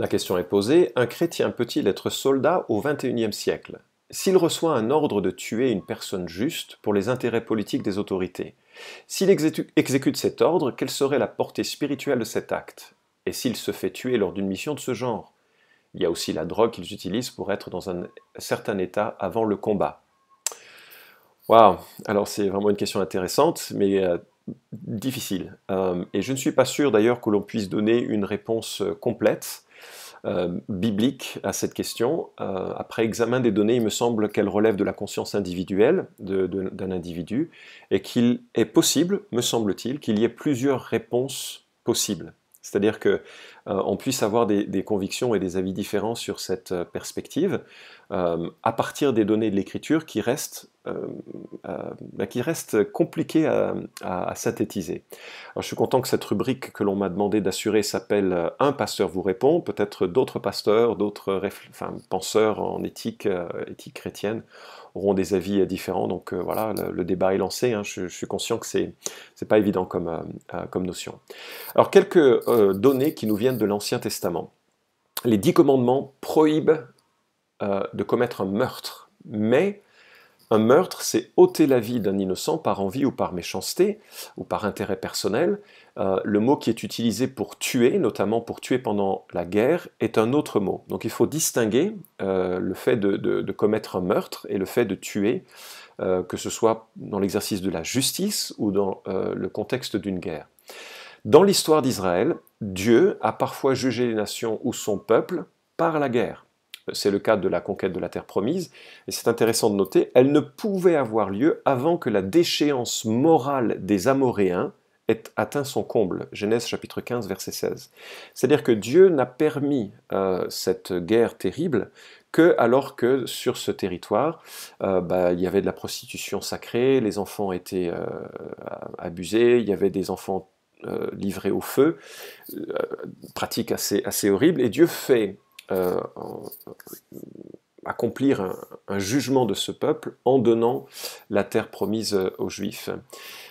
La question est posée, un chrétien peut-il être soldat au XXIe siècle S'il reçoit un ordre de tuer une personne juste pour les intérêts politiques des autorités S'il exécute cet ordre, quelle serait la portée spirituelle de cet acte Et s'il se fait tuer lors d'une mission de ce genre Il y a aussi la drogue qu'ils utilisent pour être dans un certain état avant le combat. Waouh Alors c'est vraiment une question intéressante, mais euh, difficile. Euh, et je ne suis pas sûr d'ailleurs que l'on puisse donner une réponse euh, complète. Euh, biblique à cette question. Euh, après examen des données, il me semble qu'elle relève de la conscience individuelle d'un individu et qu'il est possible, me semble-t-il, qu'il y ait plusieurs réponses possibles. C'est-à-dire que euh, on puisse avoir des, convictions et des avis différents sur cette perspective. Euh, à partir des données de l'écriture qui restent, euh, euh, bah, qui restent compliquées à, synthétiser. Alors, je suis content que cette rubrique que l'on m'a demandé d'assurer s'appelle Un pasteur vous répond. Peut-être d'autres pasteurs, d'autres penseurs en éthique, éthique chrétienne auront des avis différents. Donc voilà, le, débat est lancé. Hein. Je, suis conscient que c'est n'est pas évident comme, comme notion. Alors quelques données qui nous viennent de l'Ancien Testament. Les dix commandements prohibent euh, de commettre un meurtre. Mais un meurtre, c'est ôter la vie d'un innocent par envie ou par méchanceté ou par intérêt personnel. Euh, le mot qui est utilisé pour tuer, notamment pour tuer pendant la guerre, est un autre mot. Donc il faut distinguer euh, le fait de, commettre un meurtre et le fait de tuer, que ce soit dans l'exercice de la justice ou dans le contexte d'une guerre. Dans l'histoire d'Israël, Dieu a parfois jugé les nations ou son peuple par la guerre c'est le cas de la conquête de la Terre promise, et c'est intéressant de noter, elle ne pouvait avoir lieu avant que la déchéance morale des Amoréens ait atteint son comble. Genèse chapitre 15, verset 16. C'est-à-dire que Dieu n'a permis euh, cette guerre terrible que alors que sur ce territoire, euh, bah, il y avait de la prostitution sacrée, les enfants étaient euh, abusés, il y avait des enfants livrés au feu, pratique assez, assez horrible, et Dieu fait euh, accomplir un, jugement de ce peuple en donnant la terre promise aux Juifs.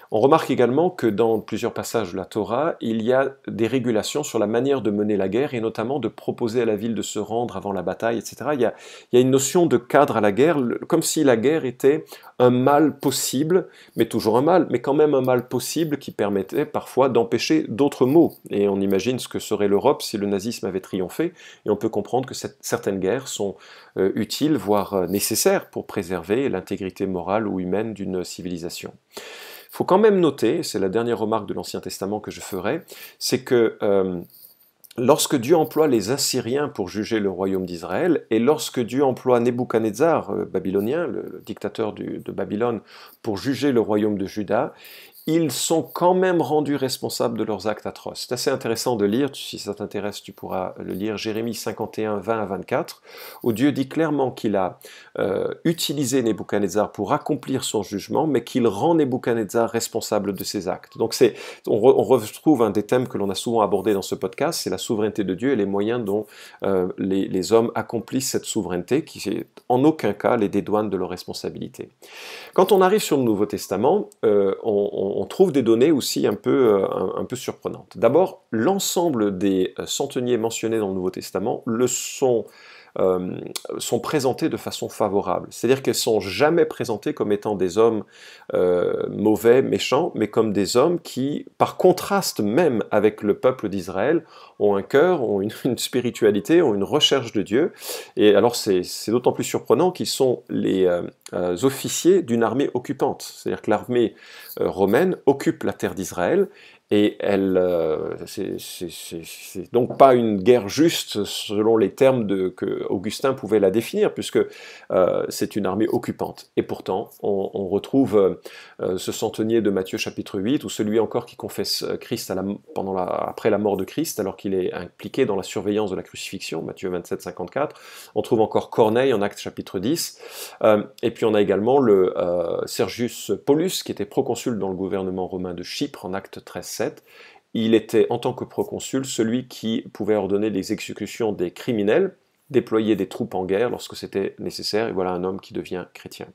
On remarque également que dans plusieurs passages de la Torah, il y a des régulations sur la manière de mener la guerre et notamment de proposer à la ville de se rendre avant la bataille, etc. Il y a, une notion de cadre à la guerre, comme si la guerre était un mal possible, mais toujours un mal, mais quand même un mal possible qui permettait parfois d'empêcher d'autres maux. Et on imagine ce que serait l'Europe si le nazisme avait triomphé, et on peut comprendre que certaines guerres sont euh, utiles, voire euh, nécessaires pour préserver l'intégrité morale ou humaine d'une civilisation faut quand même noter, c'est la dernière remarque de l'Ancien Testament que je ferai, c'est que euh, lorsque Dieu emploie les Assyriens pour juger le royaume d'Israël, et lorsque Dieu emploie Nebuchadnezzar, euh, babylonien, le, dictateur de Babylone, pour juger le royaume de Juda, ils sont quand même rendus responsables de leurs actes atroces. C'est assez intéressant de lire, si ça t'intéresse, tu pourras le lire, Jérémie 51, 20 à 24, où Dieu dit clairement qu'il a euh, utilisé Nebuchadnezzar pour accomplir son jugement, mais qu'il rend Nebuchadnezzar responsable de ses actes. Donc c'est, on, retrouve un des thèmes que l'on a souvent abordé dans ce podcast, c'est la souveraineté de Dieu et les moyens dont euh, les, hommes accomplissent cette souveraineté, qui est en aucun cas les dédouane de leurs responsabilités. Quand on arrive sur le Nouveau Testament, euh, on on, trouve des données aussi un peu, euh, un, peu surprenantes. D'abord, l'ensemble des euh, centeniers mentionnés dans le Nouveau Testament le sont euh, sont présentés de façon favorable. C'est-à-dire qu'elles sont jamais présentées comme étant des hommes euh, mauvais, méchants, mais comme des hommes qui, par contraste même avec le peuple d'Israël, ont un cœur, ont une, spiritualité, ont une recherche de Dieu. Et alors c'est d'autant plus surprenant qu'ils sont les euh, officiers d'une armée occupante. C'est-à-dire que l'armée romaine occupe la terre d'Israël et elle, euh, c'est donc pas une guerre juste selon les termes de, que Augustin pouvait la définir, puisque euh, c'est une armée occupante. Et pourtant, on, retrouve euh, ce centenier de Matthieu chapitre 8, ou celui encore qui confesse Christ pendant après la mort de Christ, alors qu'il est impliqué dans la surveillance de la crucifixion, Matthieu 27, 54. On trouve encore Corneille en acte chapitre 10. et puis on a également le Sergius Paulus, qui était proconsul dans le gouvernement romain de Chypre en Acte 13 il était en tant que proconsul celui qui pouvait ordonner les exécutions des criminels, déployer des troupes en guerre lorsque c'était nécessaire, et voilà un homme qui devient chrétien.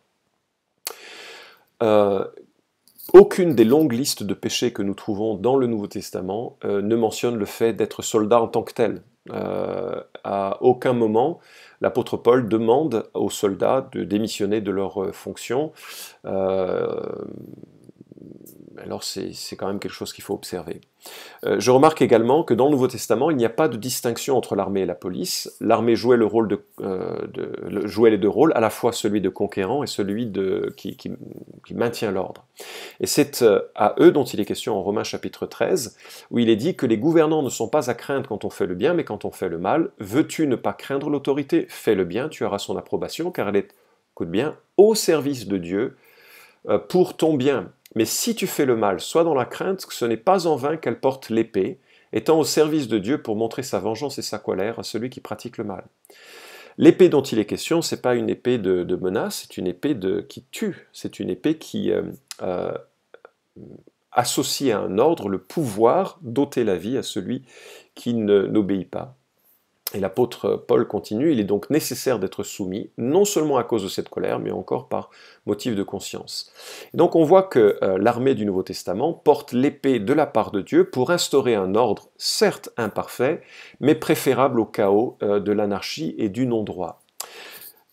Euh, aucune des longues listes de péchés que nous trouvons dans le Nouveau Testament euh, ne mentionne le fait d'être soldat en tant que tel. Euh, à aucun moment, l'apôtre Paul demande aux soldats de démissionner de leurs fonctions alors c'est quand même quelque chose qu'il faut observer. Euh, je remarque également que dans le Nouveau Testament, il n'y a pas de distinction entre l'armée et la police. L'armée jouait, le rôle de, euh, les deux rôles, à la fois celui de conquérant et celui de, qui, maintient l'ordre. Et c'est euh, à eux dont il est question en Romains chapitre 13, où il est dit que les gouvernants ne sont pas à craindre quand on fait le bien, mais quand on fait le mal. Veux-tu ne pas craindre l'autorité Fais le bien, tu auras son approbation, car elle est, bien, au service de Dieu euh, pour ton bien. Mais si tu fais le mal, sois dans la crainte que ce n'est pas en vain qu'elle porte l'épée, étant au service de Dieu pour montrer sa vengeance et sa colère à celui qui pratique le mal. L'épée dont il est question, n'est pas une épée de, menace, c'est une épée qui tue, c'est une épée qui euh, euh, associe à un ordre le pouvoir d'ôter la vie à celui qui n'obéit pas. Et l'apôtre Paul continue, il est donc nécessaire d'être soumis, non seulement à cause de cette colère, mais encore par motif de conscience. donc on voit que euh, l'armée du Nouveau Testament porte l'épée de la part de Dieu pour instaurer un ordre, certes imparfait, mais préférable au chaos euh, de l'anarchie et du non-droit.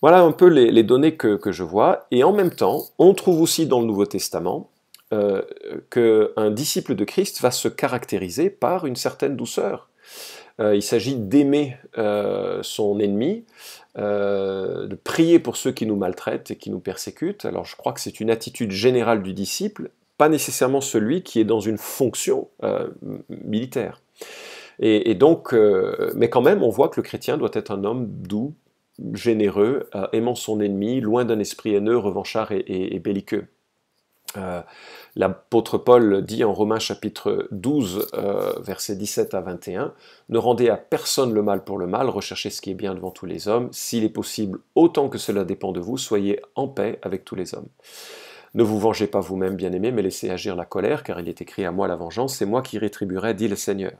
Voilà un peu les, données que, je vois, et en même temps, on trouve aussi dans le Nouveau Testament euh, qu'un disciple de Christ va se caractériser par une certaine douceur. Euh, il s'agit d'aimer euh, son ennemi, euh, de prier pour ceux qui nous maltraitent et qui nous persécutent. Alors je crois que c'est une attitude générale du disciple, pas nécessairement celui qui est dans une fonction militaire. Et, donc, mais quand même, on voit que le chrétien doit être un homme doux, généreux, aimant son ennemi, loin d'un esprit haineux, revanchard et belliqueux. Euh, l'apôtre Paul dit en Romains chapitre 12, euh, versets 17 à 21, Ne rendez à personne le mal pour le mal, recherchez ce qui est bien devant tous les hommes, s'il est possible, autant que cela dépend de vous, soyez en paix avec tous les hommes. Ne vous vengez pas vous-même, bien-aimés, mais laissez agir la colère, car il est écrit à moi la vengeance, c'est moi qui rétribuerai, dit le Seigneur.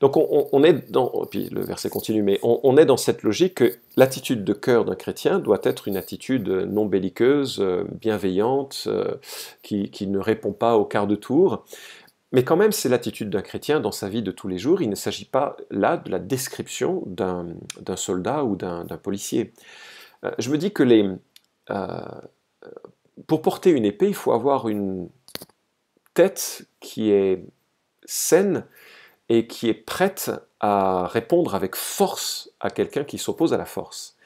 Donc on, est dans, oh, le verset mais on, est dans cette logique que l'attitude de cœur d'un chrétien doit être une attitude non belliqueuse, euh, bienveillante, euh, qui, ne répond pas au quart de tour. Mais quand même, c'est l'attitude d'un chrétien dans sa vie de tous les jours. Il ne s'agit pas là de la description d'un soldat ou d'un policier. Euh, je me dis que les, pour porter une épée, il faut avoir une tête qui est saine, et qui est prête à répondre avec force à quelqu'un qui s'oppose à la force.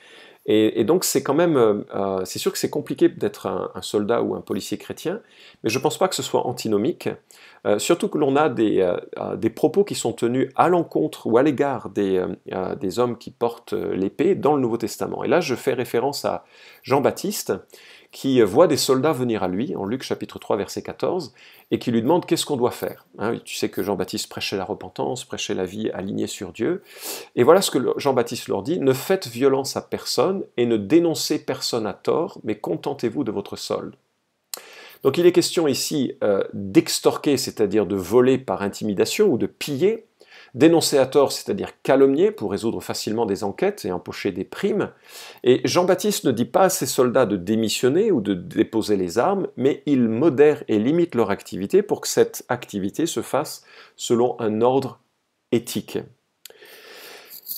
Et, donc c'est quand même, euh, euh, c'est sûr que c'est compliqué d'être un, soldat ou un policier chrétien, mais je ne pense pas que ce soit antinomique, euh, surtout que l'on a des, propos qui sont tenus à l'encontre ou à l'égard des, des hommes qui portent l'épée dans le Nouveau Testament. Et là je fais référence à Jean-Baptiste, qui voit des soldats venir à lui, en Luc chapitre 3 verset 14, et qui lui demande qu'est-ce qu'on doit faire. Hein. tu sais que Jean-Baptiste prêchait la repentance, prêchait la vie alignée sur Dieu. Et voilà ce que Jean-Baptiste leur dit, ne faites violence à personne et ne dénoncez personne à tort, mais contentez-vous de votre solde. Donc il est question ici euh, d'extorquer, c'est-à-dire de voler par intimidation ou de piller, dénoncé à tort, c'est-à-dire calomnier pour résoudre facilement des enquêtes et empocher des primes. Et Jean-Baptiste ne dit pas à ses soldats de démissionner ou de déposer les armes, mais il modère et limite leur activité pour que cette activité se fasse selon un ordre éthique.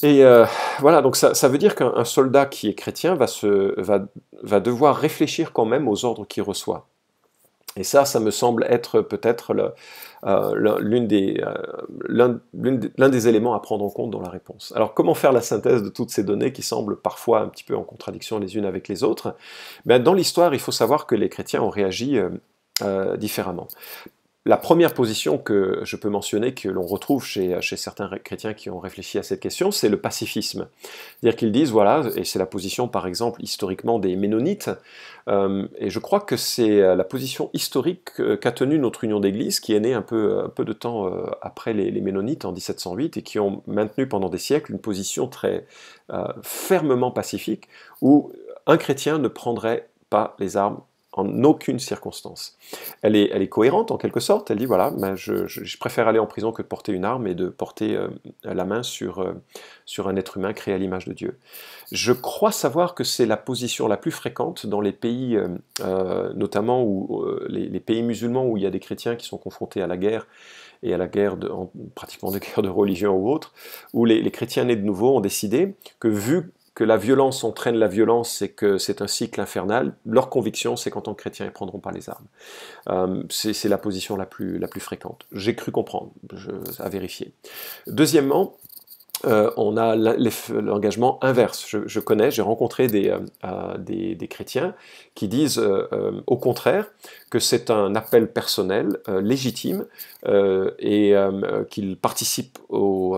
Et euh, voilà, donc ça, veut dire qu'un soldat qui est chrétien va, se, va, va devoir réfléchir quand même aux ordres qu'il reçoit. Et ça, ça me semble être peut-être euh, euh, l'un des, des, éléments à prendre en compte dans la réponse. Alors comment faire la synthèse de toutes ces données qui semblent parfois un petit peu en contradiction les unes avec les autres ben, Dans l'histoire, il faut savoir que les chrétiens ont réagi euh, différemment. La première position que je peux mentionner, que l'on retrouve chez, certains chrétiens qui ont réfléchi à cette question, c'est le pacifisme. C'est-à-dire qu'ils disent, voilà, et c'est la position par exemple historiquement des Ménonites, euh, et je crois que c'est euh, la position historique euh, qu'a tenue notre union d'église, qui est née un peu, peu de temps après les, Ménonites en 1708, et qui ont maintenu pendant des siècles une position très fermement pacifique, où un chrétien ne prendrait pas les armes en aucune circonstance. Elle est, elle est cohérente en quelque sorte, elle dit voilà, ben, je, préfère aller en prison que de porter une arme et de porter euh, la main sur, euh, sur un être humain créé à l'image de Dieu. Je crois savoir que c'est la position la plus fréquente dans les pays, euh, notamment où, les, pays musulmans où il y a des chrétiens qui sont confrontés à la guerre et à la guerre, de, pratiquement de guerre de religion ou autre, où les, chrétiens nés de nouveau ont décidé que vu que la violence entraîne la violence et que c'est un cycle infernal, leur conviction, c'est qu'en tant que chrétiens, ils prendront pas les armes. Euh, c'est la position la plus, la plus fréquente. J'ai cru comprendre, à vérifier. Deuxièmement, euh, on a l'engagement inverse. Je, connais, j'ai rencontré des, euh, euh, chrétiens qui disent au contraire que c'est un appel personnel légitime et qu'ils participent aux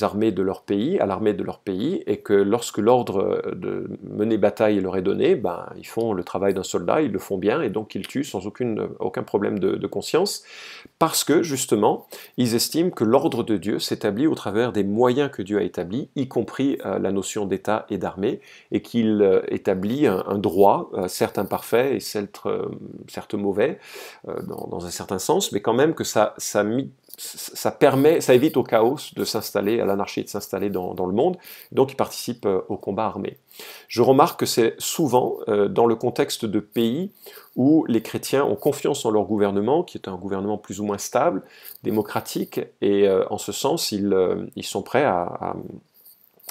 armées de leur pays, à l'armée de leur pays, et que lorsque l'ordre de mener bataille leur est donné, ben, ils font le travail d'un soldat, ils le font bien, et donc ils tuent sans aucun problème de conscience, parce que justement, ils estiment que l'ordre de Dieu s'établit au travers des moyens que Dieu a établi, y compris euh, la notion d'État et d'armée, et qu'il euh, établit un, droit, euh, certes imparfait et certes, mauvais, dans, un certain sens, mais quand même que ça, ça, ça permet, ça évite au chaos de s'installer, à l'anarchie de s'installer dans, le monde, donc ils participent euh, au combat armé. Je remarque que c'est souvent euh, dans le contexte de pays où les chrétiens ont confiance en leur gouvernement, qui est un gouvernement plus ou moins stable, démocratique, et euh, en ce sens, ils, sont prêts à,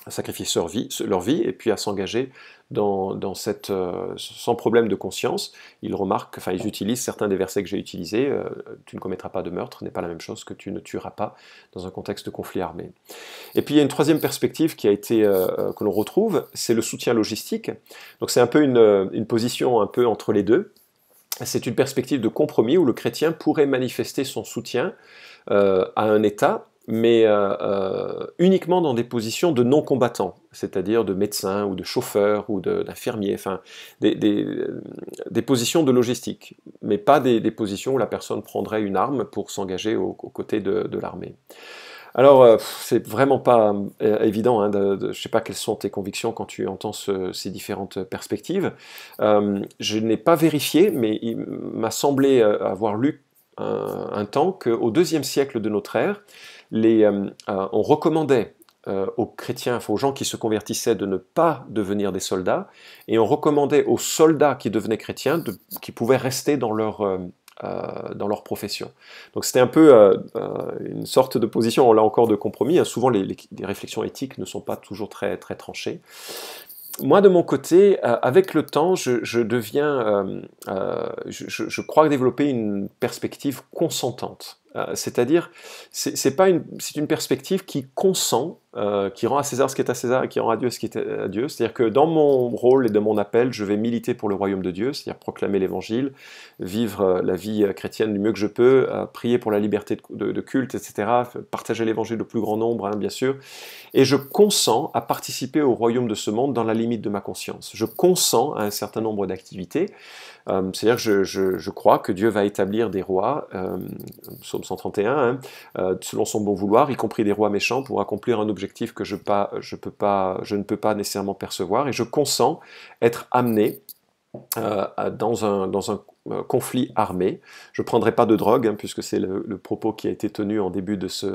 à sacrifier leur vie, leur vie et puis à s'engager dans, cette, euh, sans problème de conscience. Ils remarquent, enfin ils utilisent certains des versets que j'ai utilisés, euh, tu ne commettras pas de meurtre n'est pas la même chose que tu ne tueras pas dans un contexte de conflit armé. Et puis il y a une troisième perspective qui a été, euh, que l'on retrouve, c'est le soutien logistique. Donc c'est un peu une, une position un peu entre les deux. C'est une perspective de compromis où le chrétien pourrait manifester son soutien à un État mais euh, euh, uniquement dans des positions de non-combattants, c'est-à-dire de médecins ou de chauffeurs ou d'infirmiers, euh, des, positions de logistique, mais pas des, positions où la personne prendrait une arme pour s'engager aux, côtés de, l'armée. Alors, c'est vraiment pas évident. Hein, je ne sais pas quelles sont tes convictions quand tu entends ces différentes perspectives. je n'ai pas vérifié, mais il m'a semblé avoir lu un temps qu'au deuxième siècle de notre ère, euh, euh, on recommandait euh, aux chrétiens, aux gens qui se convertissaient, de ne pas devenir des soldats, et on recommandait aux soldats qui devenaient chrétiens, de, qui pouvaient rester dans leur, profession. Donc c'était un peu une sorte de position, on l'a encore, de compromis. Hein. Souvent, les, réflexions éthiques ne sont pas toujours très, tranchées. Moi, de mon côté, avec le temps, je, deviens, je, crois développer une perspective consentante. Euh, c'est-à-dire, c'est pas une, c'est une perspective qui consent, euh, qui rend à César ce qui est à César et qui rend à Dieu ce qui est à Dieu. C'est-à-dire que dans mon rôle et dans mon appel, je vais militer pour le royaume de Dieu, c'est-à-dire proclamer l'Évangile, vivre euh, la vie chrétienne du mieux que je peux, prier pour la liberté de, culte, etc., partager l'Évangile au plus grand nombre, hein, bien sûr. Et je consens à participer au royaume de ce monde dans la limite de ma conscience. Je consens à un certain nombre d'activités. c'est-à-dire je, je, crois que Dieu va établir des rois 131, hein. euh, selon son bon vouloir, y compris des rois méchants, pour accomplir un objectif que je, pas, je, peux pas, je ne peux pas nécessairement percevoir, et je consens être amené euh, dans un, dans un euh, conflit armé. Je ne prendrai pas de drogue, hein, puisque c'est le, propos qui a été tenu en début de ce,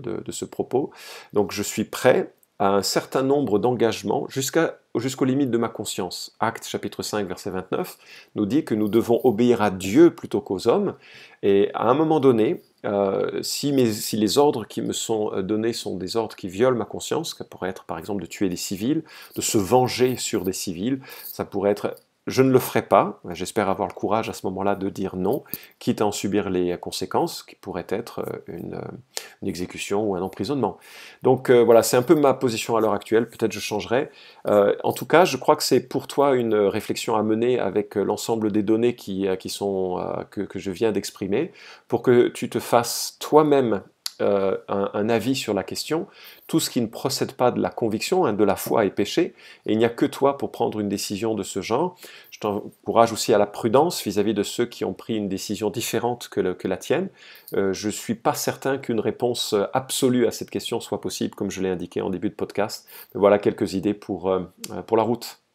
de ce propos. Donc je suis prêt à un certain nombre d'engagements jusqu'à jusqu'aux limites de ma conscience. Acte chapitre 5 verset 29 nous dit que nous devons obéir à Dieu plutôt qu'aux hommes. Et à un moment donné, euh, si, si, les ordres qui me sont euh, donnés sont des ordres qui violent ma conscience, ça pourrait être par exemple de tuer des civils, de se venger sur des civils, ça pourrait être je ne le ferai pas, j'espère avoir le courage à ce moment-là de dire non, quitte à en subir les conséquences, qui pourraient être euh, euh, une, exécution ou un emprisonnement. Donc euh, voilà, c'est un peu ma position à l'heure actuelle, peut-être je changerai. en tout cas, je crois que c'est pour toi une réflexion à mener avec l'ensemble des données qui, sont, que, que je viens d'exprimer, pour que tu te fasses toi-même euh, un, avis sur la question. Tout ce qui ne procède pas de la conviction, hein, de la foi, est péché. Et il n'y a que toi pour prendre une décision de ce genre. Je t'encourage aussi à la prudence vis-à-vis de ceux qui ont pris une décision différente que, la tienne. Euh, je ne suis pas certain qu'une réponse euh, absolue à cette question soit possible, comme je l'ai indiqué en début de podcast. voilà quelques idées pour, pour la route.